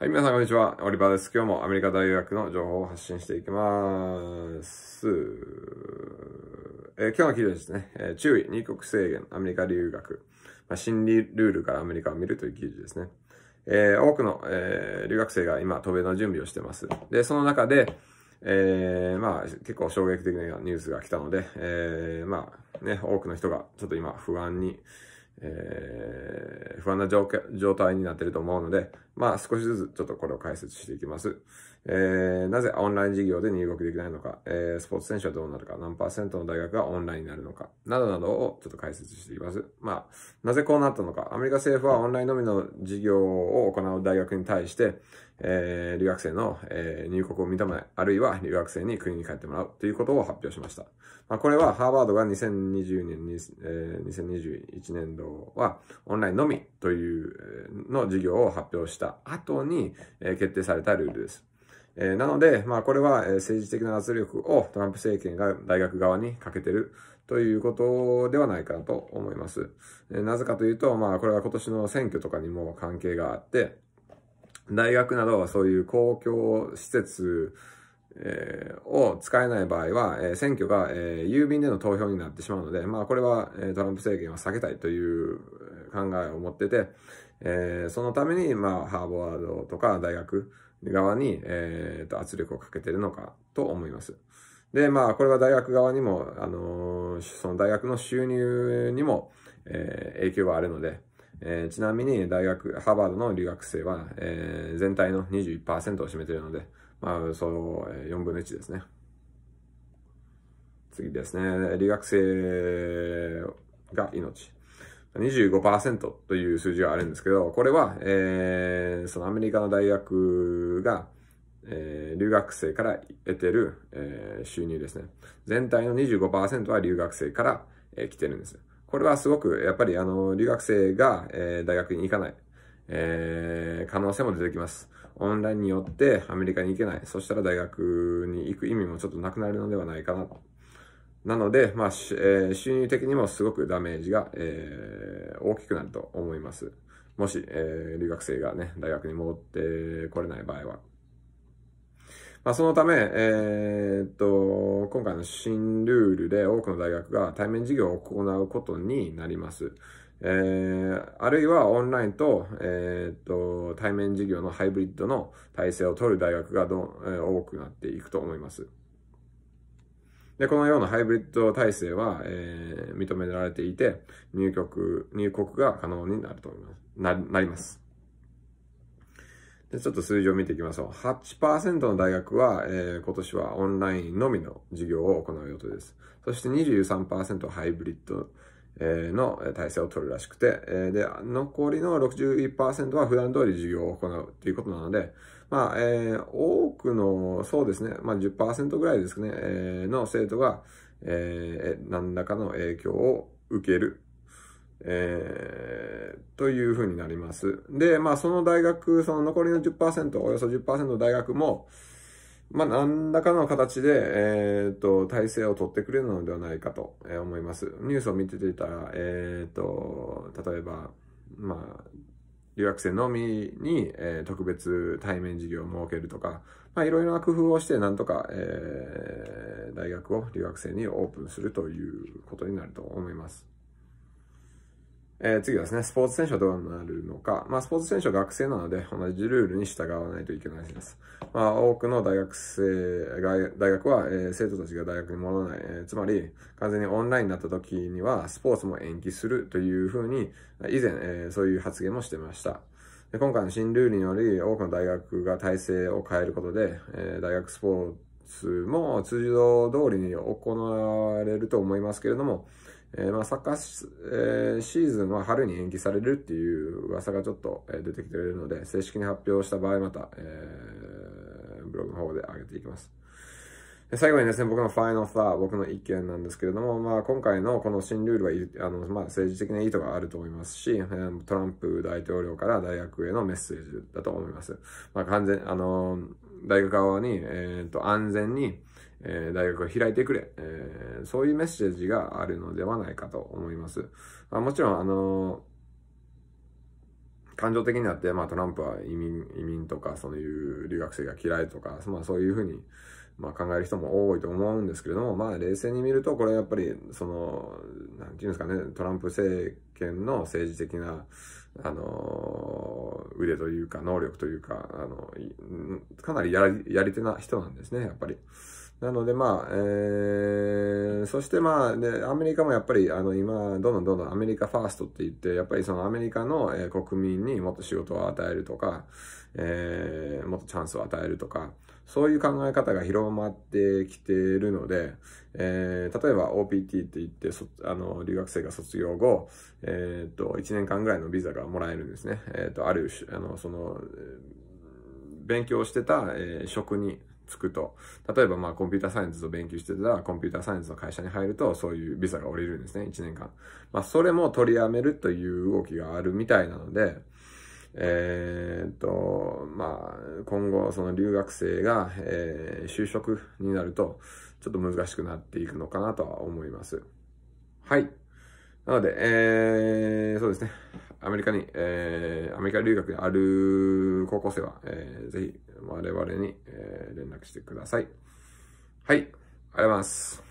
はい、皆さんこんにちは。オリバーです。今日もアメリカ大学の情報を発信していきます。えー、今日の記事ですね、えー、注意、入国制限、アメリカ留学。まあ、心理ルールからアメリカを見るという記事ですね。えー、多くの、え留学生が今、渡米の準備をしてます。で、その中で、えまあ、結構衝撃的なニュースが来たので、えまあ、ね、多くの人がちょっと今不安にえー、不安な状態になっていると思うので、まあ少しずつちょっとこれを解説していきます。えー、なぜオンライン授業で入学できないのか、えー、スポーツ選手はどうなるか、何パーセントの大学がオンラインになるのか、などなどをちょっと解説していきます。まあ、なぜこうなったのか、アメリカ政府はオンラインのみの授業を行う大学に対して、えー、留学生の、えー、入国を認めあるいは留学生に国に帰ってもらうということを発表しました。まあ、これはハーバードが2020年に、えー、2021年度はオンラインのみというの授業を発表した後に、えー、決定されたルールです。えなので、まあ、これは政治的な圧力をトランプ政権が大学側にかけてるということではないかなと思います。なぜかというと、まあ、これは今年の選挙とかにも関係があって、大学などはそういう公共施設、えー、を使えない場合は、えー、選挙が、えー、郵便での投票になってしまうので、まあ、これは、えトランプ政権は避けたいという考えを持ってて、えそのために、まあ、ハーバードとか大学、側に、えっ、ー、と、圧力をかけてるのかと思います。で、まあ、これは大学側にも、あのー、その大学の収入にも、えー、影響はあるので、えー、ちなみに大学、ハーバードの留学生は、えー、全体の21%を占めているので、まあ、そのえ4分の1ですね。次ですね。留学生が命。25%という数字があるんですけど、これは、えー、そのアメリカの大学が、えー、留学生から得てる、えー、収入ですね。全体の25%は留学生から、えー、来てるんです。これはすごく、やっぱりあの、留学生が、えー、大学に行かない、えー、可能性も出てきます。オンラインによってアメリカに行けない。そしたら大学に行く意味もちょっとなくなるのではないかななので、まあ、えー、収入的にもすごくダメージが、えー、大きくなると思います。もし、えー、留学生がね、大学に戻ってこれない場合は。まあ、そのため、えー、っと、今回の新ルールで多くの大学が対面授業を行うことになります。えー、あるいはオンラインと,、えー、っと対面授業のハイブリッドの体制を取る大学がど、えー、多くなっていくと思います。で、このようなハイブリッド体制は、えー、認められていて、入局、入国が可能になると思います。な、なります。で、ちょっと数字を見ていきましょう。8%の大学は、えー、今年はオンラインのみの授業を行う予定です。そして23%ハイブリッドの体制を取るらしくて、で、残りの61%は普段通り授業を行うということなので、まあ、えー、多くの、そうですね、まあ10%ぐらいですかね、えー、の生徒が、えー、何らかの影響を受ける、えー、というふうになります。で、まあその大学、その残りの10%、およそ10%の大学も、まあ、何らかの形で、えっ、と、体制を取ってくれるのではないかと思います。ニュースを見てていたら、えっ、と、例えば、まあ、留学生のみに、えー、特別対面授業を設けるとか、まあ、いろいろな工夫をして、なんとか、えー、大学を留学生にオープンするということになると思います。えー、次はですね、スポーツ選手はどうなるのか。まあ、スポーツ選手は学生なので、同じルールに従わないといけないです。まあ、多くの大学生が、大学は、えー、生徒たちが大学に戻らない。えー、つまり、完全にオンラインになった時には、スポーツも延期するというふうに、以前、えそういう発言もしてました。で今回の新ルールにより、多くの大学が体制を変えることで、え大学スポーツも通常通りに行われると思いますけれども、えー、まあサッカー、ー、シーズンは春に延期されるっていう噂がちょっと出てきているので、正式に発表した場合また、えー、ブログの方で上げていきます。で最後にですね、僕のファイナルァー、僕の意見なんですけれども、まあ、今回のこの新ルールは、あの、まあ、政治的な意図があると思いますし、トランプ大統領から大学へのメッセージだと思います。まあ、完全、あの、大学側に、えっ、ー、と、安全に、えー、大学を開いてくれ、えー、そういうメッセージがあるのではないかと思います。まあ、もちろん、あの感情的になって、まあ、トランプは移民、移民とか、そういう留学生が嫌いとか、まあ、そういうふうに、まあ、考える人も多いと思うんですけれども、まあ、冷静に見ると、これやっぱり、その、なんていうんですかね、トランプ政権の政治的な、あの、腕というか、能力というか、あの、かなりやりやり手な人なんですね、やっぱり。なので、まあ、えー、そしてまあ、で、アメリカもやっぱり、あの、今、どんどんどんどんアメリカファーストって言って、やっぱりそのアメリカの、え国民にもっと仕事を与えるとか、えー、もっとチャンスを与えるとか、そういう考え方が広まってきているので、えー、例えば OPT って言ってそ、あの、留学生が卒業後、えっ、と、1年間ぐらいのビザがもらえるんですね。えっ、と、ある、あの、その、勉強してた、え職につくと。例えば、まあ、コンピューターサイエンスを勉強してたら、コンピューターサイエンスの会社に入ると、そういうビザが降りるんですね、1年間。まあ、それも取りやめるという動きがあるみたいなので、えー、っと、まあ、今後、その留学生が、えー、就職になると、ちょっと難しくなっていくのかなとは思います。はい。なので、えー、そうですね。アメリカに、えー、アメリカ留学である高校生は、えー、ぜひ、我々に、えー、連絡してください。はい。ありがとうございます。